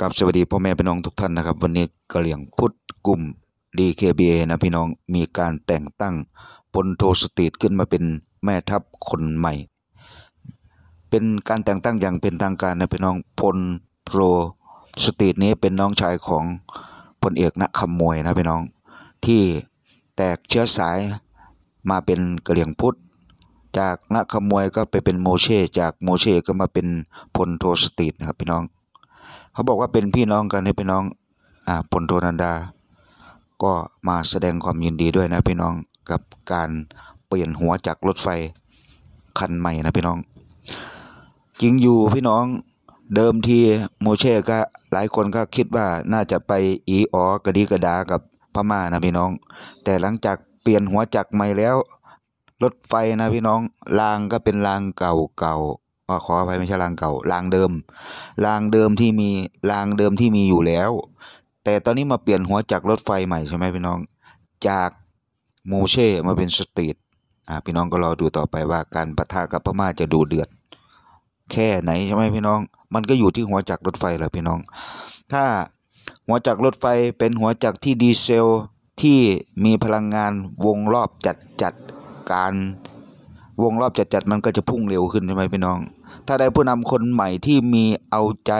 กับสวัสดีพ่อแม่พี่น้องทุกท่านนะครับวันนี้กะเหลี่ยงพุทธกลุ่ม DKBA นะพี่น้องมีการแต่งตั้งพลโทสตีดขึ้นมาเป็นแม่ทัพคนใหม่ เป็นการแต่งตั้งอย่างเป็นทางการนะพี่น้องพลโทสตีดนี้เป็นน้องชายของพลเอกนักขมวยนะพี่น้องที่แตกเชื้อสายมาเป็นกะเหลี่ยงพุทธจากนักขมวยก็ไปเป็นโมเชจากโมเชก็มาเป็นพลโทสตีดนะครับพี่น้องเขาบอกว่าเป็นพี่น้องกันให้พี่น้อง อ่าปนโทนันดา ก็มาแสดงความยินดีด้วยนะพี่น้องกับการเปลี่ยนหัวจากรถไฟคันใหม่นะพี่น้องจริงอยู่พี่น้องเดิมทีโมเช่ก็หลายคนก็คิดว่าน่าจะไปอีอ๋อกระดีกระดากับพม่านะพี่น้อง แต่หลังจากเปลี่ยนหัวจักรใหม่แล้วรถไฟนะพี่น้องรางก็เป็นรางเก่าเก่าอขออภัยไม่ใช่รางเก่ารางเดิม รางเดิมที่มี รางเดิมที่มีอยู่แล้ว แต่ตอนนี้มาเปลี่ยนหัวจากรถไฟใหม่ใช่ไหมพี่น้อง จากโมเช่มาเป็นสตรีทอ่าพี่น้องก็รอดูต่อไปว่า การปะทะกับพม่าจะดูเดือดแค่ไหนใช่ไหมพี่น้อง มันก็อยู่ที่หัวจักรรถไฟแหละพี่น้อง ถ้าหัวจักรรถไฟเป็นหัวจักรที่ดีเซลที่มีพลังงานวงรอบจัดจัดการวงรอบจัดๆมันก็จะพุ่งเร็วขึ้นใช่ไหมพี่น้อง ถ้าได้ผู้นำคนใหม่ที่มีเอาใจ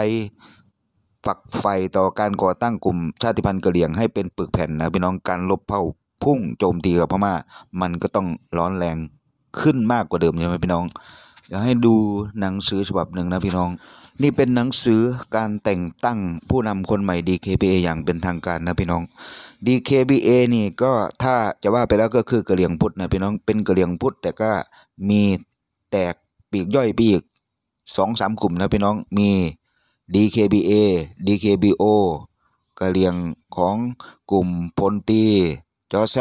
ฝักใฝ่ต่อการก่อตั้งกลุ่มชาติพันธุ์กะเหรี่ยงให้เป็นปึกแผ่นนะ พี่น้องการลบเผ่าพุ่งโจมตีกับพม่ามันก็ต้องร้อนแรงขึ้นมากกว่าเดิมใช่ไหมพี่น้องอยากให้ดูหนังสือฉบับหนึ่งนะพี่น้อง นี่เป็นหนังสือการแต่งตั้งผู้นำคนใหม่ DKBA อย่างเป็นทางการนะพี่น้อง DKBA นี่ก็ถ้าจะว่าไปแล้วก็คือกระเหลี่ยงพุทธนะพี่น้องเป็นกระเหลี่ยงพุทธ แต่ก็มีแตกปีกย่อยปีกสองสามกลุ่มนะพี่น้องมี DKBA DKBO กระเหลี่ยงของกลุ่มพลตีจอแซ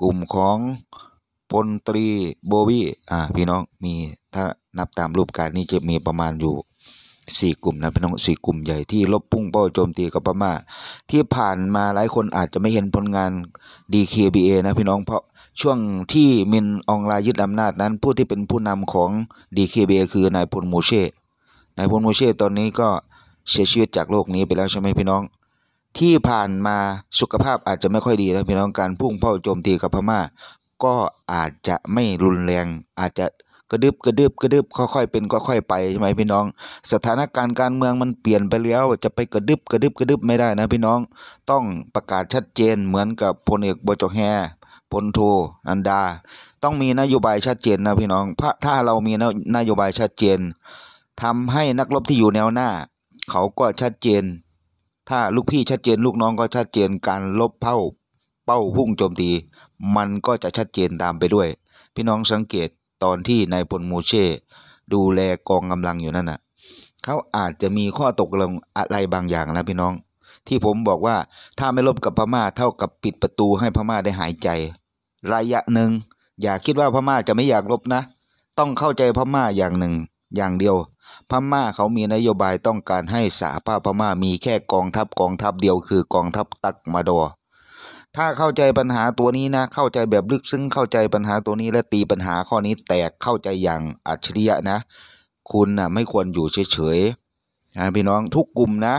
กลุ่มของพลตรีโบวี่อ่า พี่น้องมีถ้านับตามรูปการนี่จะมีประมาณอยู่สี่กลุ่มนะพี่น้องสี่กลุ่มใหญ่ที่ลบพุ่งเป้าโจมตีกับพม่าที่ผ่านมาหลายคนอาจจะไม่เห็นผลงาน DKBA นะพี่น้องเพราะช่วงที่มินอองลายยึดอำนาจนั้น ผู้ที่เป็นผู้นำของ DKBA คือนายพลโมเช่ นายพลโมเช่ตอนนี้ก็เสียชีวิตจากโลกนี้ไปแล้วใช่ไหมพี่น้อง ที่ผ่านมาสุขภาพอาจจะไม่ค่อยดีนะพี่น้องการพุ่งเป้าโจมตีกับพม่าก็อาจจะไม่รุนแรง อาจจะกระดึบกระดึบกระดึบค่อยๆเป็นค่อยๆไปใช่ไหมพี่น้อง สถานการณ์การเมืองมันเปลี่ยนไปแล้วจะไปกระดึบกระดึบกระดึบไม่ได้นะพี่น้อง ต้องประกาศชัดเจนเหมือนกับพลเอกบจแฮพลโทอันดาต้องมีนโยบายชัดเจนนะพี่น้องถ้าเรามีนโยบายชัดเจน ทำให้นักรบที่อยู่แนวหน้า เขาก็ชัดเจน ถ้าลูกพี่ชัดเจนลูกน้องก็ชัดเจนการลบเผ่าเป้าพุ่งโจมตี มันก็จะชัดเจนตามไปด้วย พี่น้องสังเกตตอนที่นายพลโมเช่ ดูแลกองกำลังอยู่นั่นน่ะเขาอาจจะมีข้อตกลงอะไรบางอย่างนะพี่น้อง ที่ผมบอกว่าถ้าไม่ลบกับพม่าเท่ากับปิดประตูให้พม่าได้หายใจระยะหนึ่งอย่าคิดว่าพม่าจะไม่อยากลบนะ ต้องเข้าใจพม่าอย่างหนึ่งอย่างเดียว พม่าเขามีนโยบายต้องการให้สหภาพพม่ามีแค่กองทัพกองทัพเดียวคือกองทัพตักมาดอถ้าเข้าใจปัญหาตัวนี้นะ เข้าใจแบบลึกซึ้งเข้าใจปัญหาตัวนี้และตีปัญหาข้อนี้แตกเข้าใจอย่างอัจฉริยะนะ คุณนะไม่ควรอยู่เฉยๆนะพี่น้องทุกกลุ่มนะ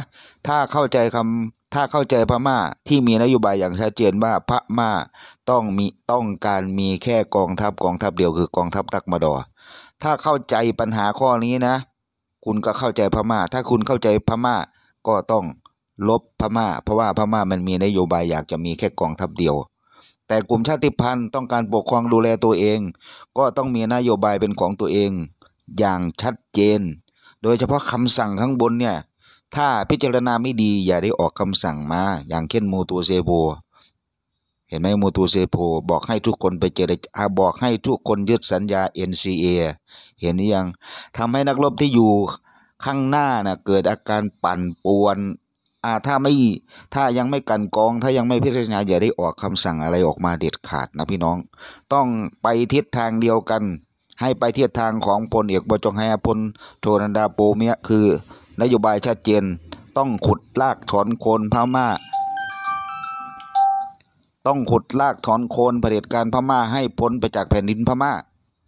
ถ้าเข้าใจคำถ้าเข้าใจพม่าที่มีนโยบายอย่างชัดเจนว่าพม่าต้องมีต้องการมีแค่กองทัพกองทัพเดียวคือกองทัพตักมาดอ ถ้าเข้าใจปัญหาข้อนี้นะ คุณก็เข้าใจพม่า ถ้าคุณเข้าใจพม่าก็ต้องลบพม่าเพราะว่าพม่ามันมีนโยบายอยากจะมีแค่กองทัพเดียว แต่กลุ่มชาติพันธุ์ต้องการปกครองดูแลตัวเอง ก็ต้องมีนโยบายเป็นของตัวเอง อย่างชัดเจน โดยเฉพาะคำสั่งข้างบนเนี่ยถ้าพิจารณาไม่ดีอย่าได้ออกคำสั่งมาอย่างเช่นโมตูเซโบเห็นไหมโมตูเซโบบอกให้ทุกคนไปเจรจาบอกให้ทุกคนยึดสัญญา NCA เห็นหรือยังทำให้นักรบที่อยู่ ข้างหน้านะ่ะเกิดอาการปั่นป่วนอ่าถ้าไม่ถ้ายังไม่กันกองถ้ายังไม่พิจารณาอย่าได้ออกคำสั่งอะไรออกมาเด็ดขาดนะพี่น้อง ต้องไปทิศทางเดียวกัน ให้ไปทิศทางของพลเอกบจงไฮพล โทนันดาโปเมียคือ นโยบายชัดเจนต้องขุดลากถอนโคนพม่า ต้องขุดลากถอนโคนเผด็จการพม่าให้พ้นไปจากแผ่นดินพม่า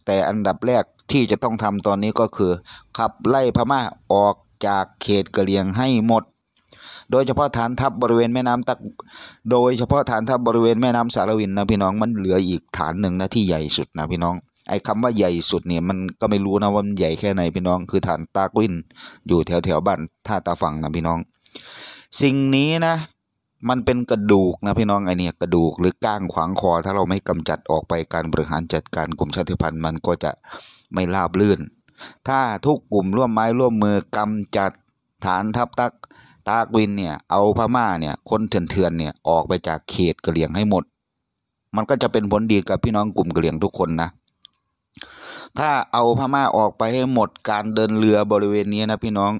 แต่อันดับแรกที่จะต้องทำตอนนี้ก็คือ ขับไล่พม่าออกจากเขตกะเหรี่ยงให้หมดโดยเฉพาะฐานทัพบริเวณแม่น้ำตัก โดยเฉพาะฐานทัพบริเวณแม่น้ำสารวินนะพี่น้องมันเหลืออีกฐานหนึ่งนะที่ใหญ่สุดนะพี่น้อง ไอ้คำว่าใหญ่สุดเนี่ยมันก็ไม่รู้นะว่ามันใหญ่แค่ไหนพี่น้อง คือฐานตากวินอยู่แถวแถวบ้านท่าตาฝั่งนะพี่น้อง สิ่งนี้นะมันเป็นกระดูกนะพี่น้องไอเนี่ยกระดูกหรือก้างขวางคอถ้าเราไม่กำจัดออกไปการบริหารจัดการกลุ่มชาติพันธุ์มันก็จะไม่ราบลื่น ถ้าทุกกลุ่มร่วมไม้ร่วมมือกำจัดฐานทัพตักตากวินเนี่ยเอาพม่าเนี่ยคนเถื่อนนเนี่ยออกไปจากเขตกะเหลี่ยงให้หมด มันก็จะเป็นผลดีกับพี่น้องกลุ่มกะเหลี่ยงทุกคนนะถ้าเอาพม่าออกไปให้หมดการเดินเรือบริเวณนี้นะพี่น้อง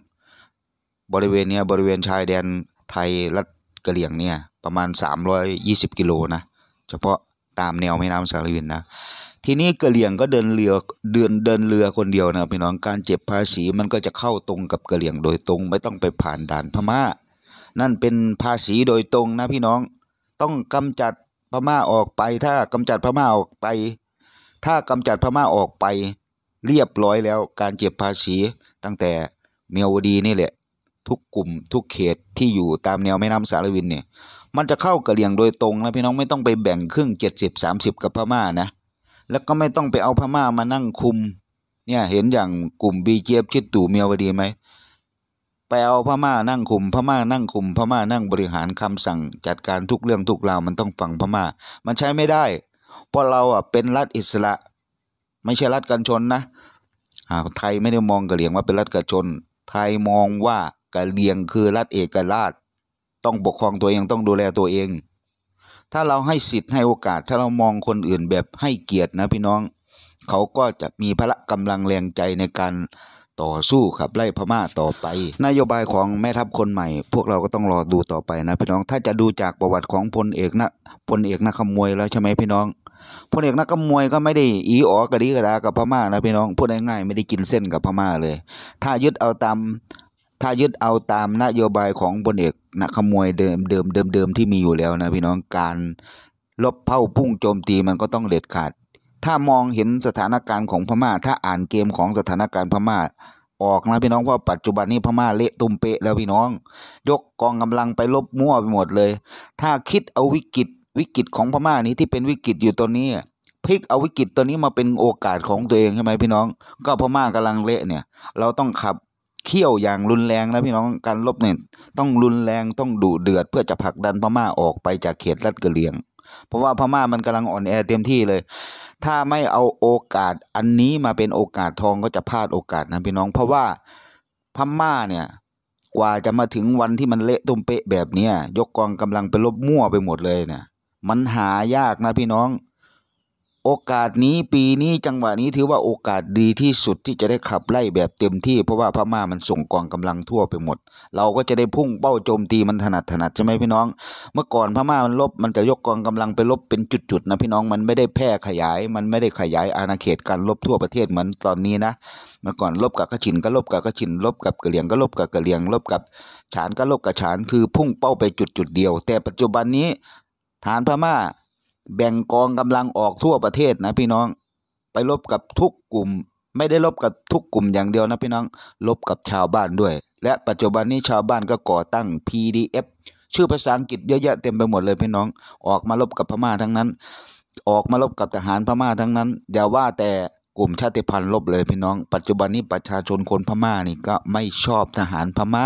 บริเวณเนี้ยบริเวณชายแดนไทยรัฐกะเหลี่ยงเนี่ยประมาณ320กิโลนะ เฉพาะตามแนวแม่น้ำสารวินนะทีนี้กะเหลี่ยงก็เดินเรือเดินเดินเรือคนเดียวนะพี่น้องการเจ็บภาษีมันก็จะเข้าตรงกับกะเหลี่ยงโดยตรง ไม่ต้องไปผ่านด่านพม่า นั่นเป็นภาษีโดยตรงนะพี่น้องต้องกำจัดพม่าออกไป ถ้ากำจัดพม่าออกไป ถ้ากำจัดพม่าออกไป เรียบร้อยแล้วการเจ็บภาษี ตั้งแต่เมียวดีนี่แหละทุกกลุ่มทุกเขตที่อยู่ตามแนวแม่น้ำสารวินเนี่ยมันจะเข้ากระเลียงโดยตรงนะพี่น้องไม่ต้องไปแบ่งครึ่งเจ็ดสิบสามสิบกับพม่านะแล้วก็ไม่ต้องไปเอาพม่ามานั่งคุม เนี่ยเห็นอย่างกลุ่มบีเจฟชิดตู่เมียวดีไหมไปเอาพม่านั่งคุม พม่านั่งคุม พม่านั่งบริหารคำสั่งจัดการทุกเรื่องทุกราวมันต้องฟังพม่า มันใช้ไม่ได้ เพราะเราอ่ะเป็นรัฐอิสระ ไม่ใช่รัฐกันชนนะ อ่าไทยไม่ได้มองกะเหลียงว่าเป็นรัฐกันชน ไทยมองว่ากะเหลียงคือรัฐเอกราช ต้องปกครองตัวเองต้องดูแลตัวเองถ้าเราให้สิทธิ์ให้โอกาส ถ้าเรามองคนอื่นแบบให้เกียรตินะพี่น้อง เขาก็จะมีพละกำลังแรงใจในการต่อสู้ขับไล่พม่าต่อไป นโยบายของแม่ทัพคนใหม่ พวกเราก็ต้องรอดูต่อไปนะพี่น้องถ้าจะดูจากประวัติของพลเอกนะพลเอกนะขมวยแล้วใช่ไหมพี่น้องพลเอกนักมวยก็ไม่ได้อีอ๋อกระดิกระดากับพม่านะพี่น้องพูดง่ายๆไม่ได้กินเส้นกับพม่าเลย ถ้ายึดเอาตามถ้ายึดเอาตามนโยบายของบนเอกนักขโมยเดิมเดิมเดิมเดิมที่มีอยู่แล้วนะพี่น้องการลบเผ่าพุ่งโจมตีมันก็ต้องเด็ดขาดถ้ามองเห็นสถานการณ์ของพม่า ถ้าอ่านเกมของสถานการณ์พม่า ออกนะพี่น้องว่าปัจจุบันนี้พม่าเละตุ่มเปะแล้วพี่น้อง ยกกองกำลังไปลบมั่วไปหมดเลย ถ้าคิดเอาวิกฤตวิกฤตของพม่านี้ที่เป็นวิกฤตอยู่ตอนนี้พลิกเอาวิกฤตตัวนี้มาเป็นโอกาสของตัวเองใช่ไหมพี่น้อง ก็พม่ากำลังเละเนี่ยเราต้องขับเขี่ยวอย่างรุนแรงนะพี่น้องการลบเนี่ยต้องรุนแรงต้องดุเดือด เพื่อจะผลักดันพม่าออกไปจากเขตรัฐกะเหรี่ยง เพราะว่าพม่ามันกำลังอ่อนแอเต็มที่เลยถ้าไม่เอาโอกาสอันนี้มาเป็นโอกาสทองก็จะพลาดโอกาสนะพี่น้องเพราะว่าพม่าเนี่ยกว่าจะมาถึงวันที่มันเละตุ่มเปะแบบนี้ยกกองกำลังไปลบมั่วไปหมดเลยเนี่ย มันหายากนะพี่น้องโอกาสนี้ปีนี้จังหวะนี้ถือว่าโอกาสดีที่สุดที่จะได้ขับไล่แบบเต็มที่ เพราะว่าพม่ามันส่งกองกำลังทั่วไปหมด เราก็จะได้พุ่งเป้าโจมตีมันถนัดถนัดใช่ไหมพี่น้อง เมื่อก่อนพม่ามันลบมันจะยกกองกำลังไปลบเป็นจุดๆนะพี่น้องมันไม่ได้แพร่ขยาย มันไม่ได้ขยายอาณาเขตการลบทั่วประเทศเหมือนตอนนี้นะ เมื่อก่อนลบกับกระชินก็ลบกับกระชินลบกับกระเหลียงก็ลบกับกระเหลียงลบกับ ฉานก็ลบกับฉาน คือพุ่งเป้าไปจุดๆเดียว แต่ปัจจุบันนี้ฐานพม่าแบ่งกองกำลังออกทั่วประเทศนะพี่น้อง ไปลบกับทุกกลุ่ม ไม่ได้ลบกับทุกกลุ่มอย่างเดียวนะพี่น้อง ลบกับชาวบ้านด้วย และปัจจุบันนี้ชาวบ้านก็ก่อตั้ง PDF ชื่อภาษาอังกฤษเยอะแยะเต็มไปหมดเลยพี่น้องออกมาลบกับพม่าทั้งนั้น ออกมาลบกับทหารพม่าทั้งนั้นอย่าว่าแต่กลุ่มชาติพันธุ์ลบเลยพี่น้อง ปัจจุบันนี้ประชาชนคนพม่านี่ก็ไม่ชอบทหารพม่า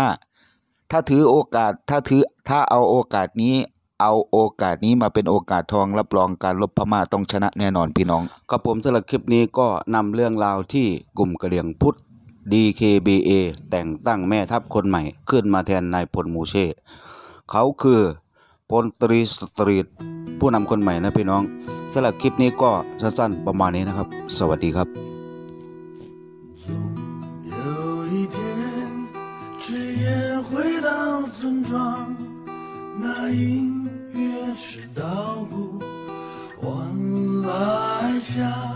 ถ้าถือโอกาสถ้าถือถ้าเอาโอกาสนี้เอาโอกาสนี้มาเป็นโอกาสทองรับรองการลบพม่าต้องชนะแน่นอนพี่น้องกับผมสำหรับคลิปนี้ก็นำเรื่องราวที่กลุ่มกระเลียงพุทธ DKBA แต่งตั้งแม่ทัพคนใหม่ขึ้นมาแทนนายพลมูเช่ เขาคือ พลตรีสตรีทผู้นำคนใหม่นะพี่น้องสำหรับคลิปนี้ก็สั้นๆประมาณนี้นะครับ สวัสดีครับ那一。是稻谷晚来香。